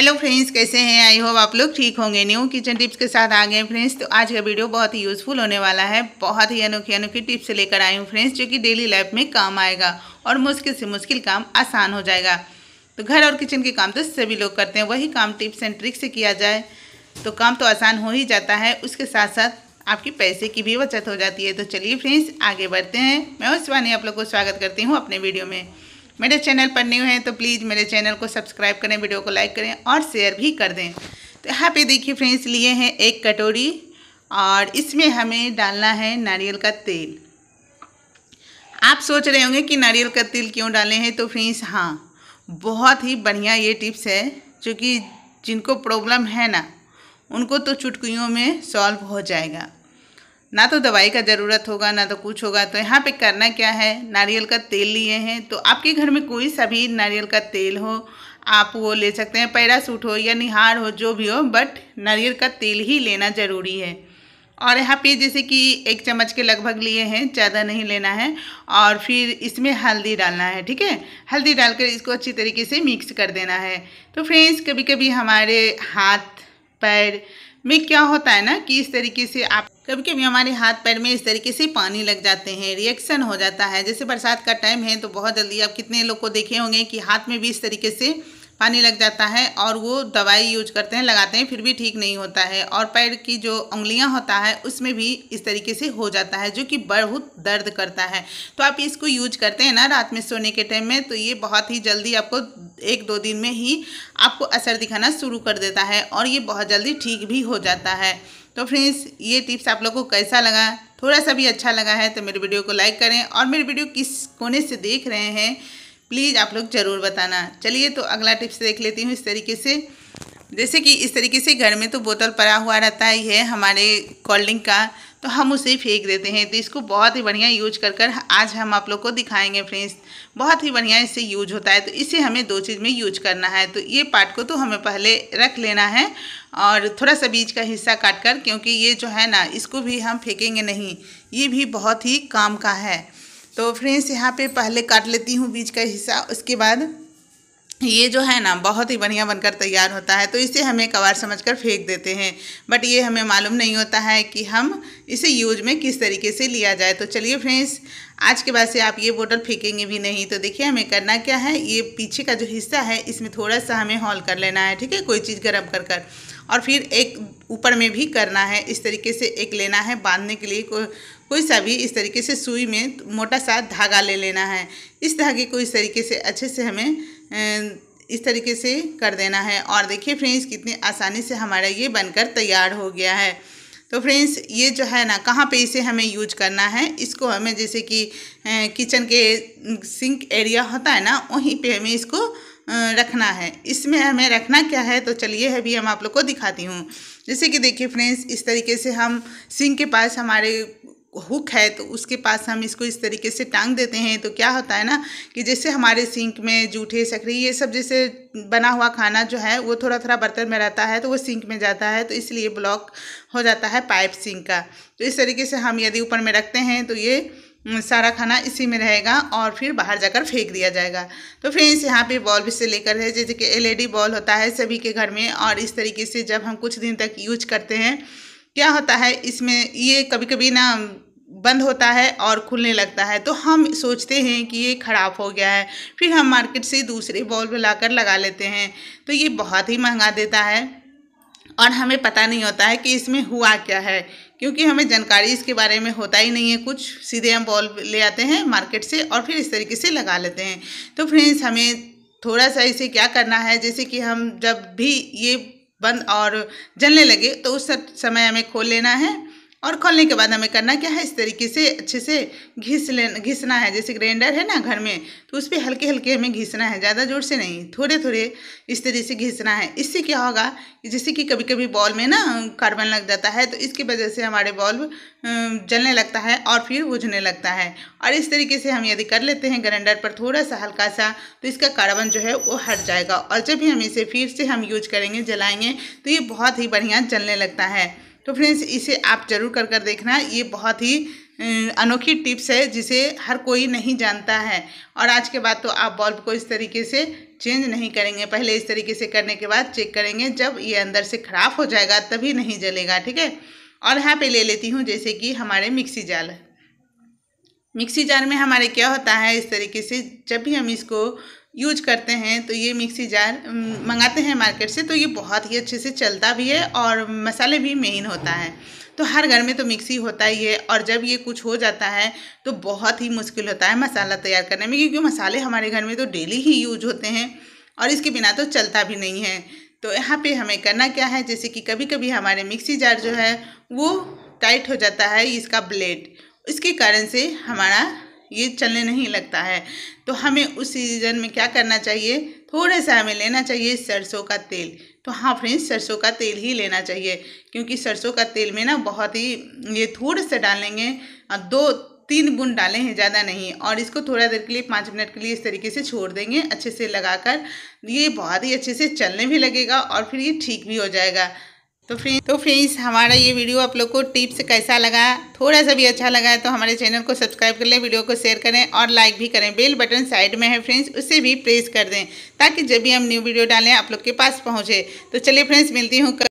hello friends कैसे हैं I hope आप लोग ठीक होंगे न्यू किचन टिप्स के साथ आ गए फ्रेंड्स तो आज का वीडियो बहुत ही यूज़फुल होने वाला है बहुत ही अनोखी अनोखी टिप्स लेकर आई हूँ फ्रेंड्स जो कि डेली लाइफ में काम आएगा और मुश्किल से मुश्किल काम आसान हो जाएगा तो घर और किचन के काम तो सभी लोग करते हैं वही काम टिप्स एंड ट्रिक्स से किया जाए तो काम तो आसान हो ही जाता है उसके साथ साथ आपकी पैसे की भी बचत हो जाती है तो चलिए फ्रेंड्स आगे बढ़ते हैं मैं उस आप लोग को स्वागत करती हूँ अपने वीडियो में मेरे चैनल पर न्यू हैं तो प्लीज़ मेरे चैनल को सब्सक्राइब करें वीडियो को लाइक करें और शेयर भी कर दें तो यहाँ पे देखिए फ्रेंड्स लिए हैं एक कटोरी और इसमें हमें डालना है नारियल का तेल आप सोच रहे होंगे कि नारियल का तेल क्यों डाले हैं तो फ्रेंड्स हाँ बहुत ही बढ़िया ये टिप्स है क्योंकि जिनको प्रॉब्लम है ना उनको तो चुटकियों में सॉल्व हो जाएगा ना तो दवाई का ज़रूरत होगा ना तो कुछ होगा तो यहाँ पे करना क्या है नारियल का तेल लिए हैं तो आपके घर में कोई सा भी नारियल का तेल हो आप वो ले सकते हैं पैरासूट हो या निहार हो जो भी हो बट नारियल का तेल ही लेना ज़रूरी है और यहाँ पे जैसे कि एक चम्मच के लगभग लिए हैं ज़्यादा नहीं लेना है और फिर इसमें हल्दी डालना है ठीक है हल्दी डालकर इसको अच्छी तरीके से मिक्स कर देना है तो फ्रेंड्स कभी कभी हमारे हाथ पैर में क्या होता है ना कि इस तरीके से आप कभी कभी हमारे हाथ पैर में इस तरीके से पानी लग जाते हैं रिएक्शन हो जाता है जैसे बरसात का टाइम है तो बहुत जल्दी आप कितने लोग को देखे होंगे कि हाथ में भी इस तरीके से पानी लग जाता है और वो दवाई यूज करते हैं लगाते हैं फिर भी ठीक नहीं होता है और पैर की जो उंगलियां होता है उसमें भी इस तरीके से हो जाता है जो कि बहुत दर्द करता है तो आप इसको यूज करते हैं ना रात में सोने के टाइम में तो ये बहुत ही जल्दी आपको एक दो दिन में ही आपको असर दिखाना शुरू कर देता है और ये बहुत जल्दी ठीक भी हो जाता है तो फ्रेंड्स ये टिप्स आप लोग को कैसा लगा थोड़ा सा भी अच्छा लगा है तो मेरे वीडियो को लाइक करें और मेरी वीडियो किस कोने से देख रहे हैं प्लीज़ आप लोग ज़रूर बताना चलिए तो अगला टिप्स देख लेती हूँ इस तरीके से जैसे कि इस तरीके से घर में तो बोतल पड़ा हुआ रहता ही है हमारे कोल्ड ड्रिंक का तो हम उसे फेंक देते हैं तो इसको बहुत ही बढ़िया यूज कर कर आज हम आप लोग को दिखाएंगे फ्रेंड्स बहुत ही बढ़िया इससे यूज होता है तो इसे हमें दो चीज़ में यूज करना है तो ये पार्ट को तो हमें पहले रख लेना है और थोड़ा सा बीज का हिस्सा काट कर क्योंकि ये जो है ना इसको भी हम फेंकेंगे नहीं ये भी बहुत ही काम का है तो फ्रेंड्स यहाँ पे पहले काट लेती हूँ बीज का हिस्सा उसके बाद ये जो है ना बहुत ही बढ़िया बनकर तैयार होता है तो इसे हमें समझ समझकर फेंक देते हैं बट ये हमें मालूम नहीं होता है कि हम इसे यूज में किस तरीके से लिया जाए तो चलिए फ्रेंड्स आज के बाद से आप ये बोतल फेंकेंगे भी नहीं तो देखिए हमें करना क्या है ये पीछे का जो हिस्सा है इसमें थोड़ा सा हमें हॉल कर लेना है ठीक है कोई चीज़ गर्म कर कर और फिर एक ऊपर में भी करना है इस तरीके से एक लेना है बांधने के लिए कोई सा भी इस तरीके से सुई में मोटा सा धागा ले लेना है इस धागे को इस तरीके से अच्छे से हमें इस तरीके से कर देना है और देखिए फ्रेंड्स कितनी आसानी से हमारा ये बनकर तैयार हो गया है तो फ्रेंड्स ये जो है ना कहाँ पे इसे हमें यूज करना है इसको हमें जैसे कि किचन के सिंक एरिया होता है ना वहीं पे हमें इसको रखना है इसमें हमें रखना क्या है तो चलिए अभी हम आप लोग को दिखाती हूँ जैसे कि देखिए फ्रेंड्स इस तरीके से हम सिंक के पास हमारे हुक है तो उसके पास हम इसको इस तरीके से टांग देते हैं तो क्या होता है ना कि जैसे हमारे सिंक में जूठे सकरी ये सब जैसे बना हुआ खाना जो है वो थोड़ा थोड़ा बर्तन में रहता है तो वो सिंक में जाता है तो इसलिए ब्लॉक हो जाता है पाइप सिंक का तो इस तरीके से हम यदि ऊपर में रखते हैं तो ये सारा खाना इसी में रहेगा और फिर बाहर जाकर फेंक दिया जाएगा तो फ्रेंड्स यहाँ पे बॉल्ब से लेकर है जैसे कि एलईडी बॉल e होता है सभी के घर में और इस तरीके से जब हम कुछ दिन तक यूज करते हैं क्या होता है इसमें ये कभी कभी ना बंद होता है और खुलने लगता है तो हम सोचते हैं कि ये ख़राब हो गया है फिर हम मार्केट से दूसरे बॉल्ब लाकर लगा लेते हैं तो ये बहुत ही महंगा देता है और हमें पता नहीं होता है कि इसमें हुआ क्या है क्योंकि हमें जानकारी इसके बारे में होता ही नहीं है कुछ सीधे हम बॉल्ब ले आते हैं मार्केट से और फिर इस तरीके से लगा लेते हैं तो फ्रेंड्स हमें थोड़ा सा इसे क्या करना है जैसे कि हम जब भी ये बंद और जलने लगे तो उस समय हमें खोल लेना है और खोलने के बाद हमें करना क्या है इस तरीके से अच्छे से घिस ले घिसना है जैसे ग्राइंडर है ना घर में तो उस पर हल्के हल्के हमें घिसना है ज़्यादा जोर से नहीं थोड़े थोड़े इस तरीके से घिसना है इससे क्या होगा जैसे कि कभी कभी बॉल में ना कार्बन लग जाता है तो इसकी वजह से हमारे बॉल्ब जलने लगता है और फिर बुझने लगता है और इस तरीके से हम यदि कर लेते हैं ग्राइंडर पर थोड़ा सा हल्का सा तो इसका कार्बन जो है वो हट जाएगा और जब भी हम इसे फिर से हम यूज करेंगे जलाएँगे तो ये बहुत ही बढ़िया जलने लगता है तो फ्रेंड्स इसे आप जरूर कर कर देखना ये बहुत ही अनोखी टिप्स है जिसे हर कोई नहीं जानता है और आज के बाद तो आप बल्ब को इस तरीके से चेंज नहीं करेंगे पहले इस तरीके से करने के बाद चेक करेंगे जब ये अंदर से ख़राब हो जाएगा तभी नहीं जलेगा ठीक है और यहाँ पे ले लेती हूँ जैसे कि हमारे मिक्सी जाल मिक्सी जार में हमारे क्या होता है इस तरीके से जब भी हम इसको यूज करते हैं तो ये मिक्सी जार मंगाते हैं मार्केट से तो ये बहुत ही अच्छे से चलता भी है और मसाले भी मेन होता है तो हर घर में तो मिक्सी होता ही है और जब ये कुछ हो जाता है तो बहुत ही मुश्किल होता है मसाला तैयार करने में क्योंकि मसाले हमारे घर में तो डेली ही यूज होते हैं और इसके बिना तो चलता भी नहीं है तो यहाँ पे हमें करना क्या है जैसे कि कभी कभी हमारे मिक्सी जार जो है वो टाइट हो जाता है इसका ब्लेड इसके कारण से हमारा ये चलने नहीं लगता है तो हमें उस सीज़न में क्या करना चाहिए थोड़ा सा हमें लेना चाहिए सरसों का तेल तो हाँ फ्रेंड्स सरसों का तेल ही लेना चाहिए क्योंकि सरसों का तेल में ना बहुत ही ये थोड़ा सा डालेंगे दो तीन बूंद डालें हैं ज़्यादा नहीं और इसको थोड़ा देर के लिए पाँच मिनट के लिए इस तरीके से छोड़ देंगे अच्छे से लगाकर ये बहुत ही अच्छे से चलने भी लगेगा और फिर ये ठीक भी हो जाएगा तो फ्रेंड तो फ्रेंड्स हमारा ये वीडियो आप लोग को टिप्स कैसा लगा थोड़ा सा भी अच्छा लगा तो हमारे चैनल को सब्सक्राइब कर लें वीडियो को शेयर करें और लाइक भी करें बेल बटन साइड में है फ्रेंड्स उसे भी प्रेस कर दें ताकि जब भी हम न्यू वीडियो डालें आप लोग के पास पहुँचे तो चलिए फ्रेंड्स मिलती हूँ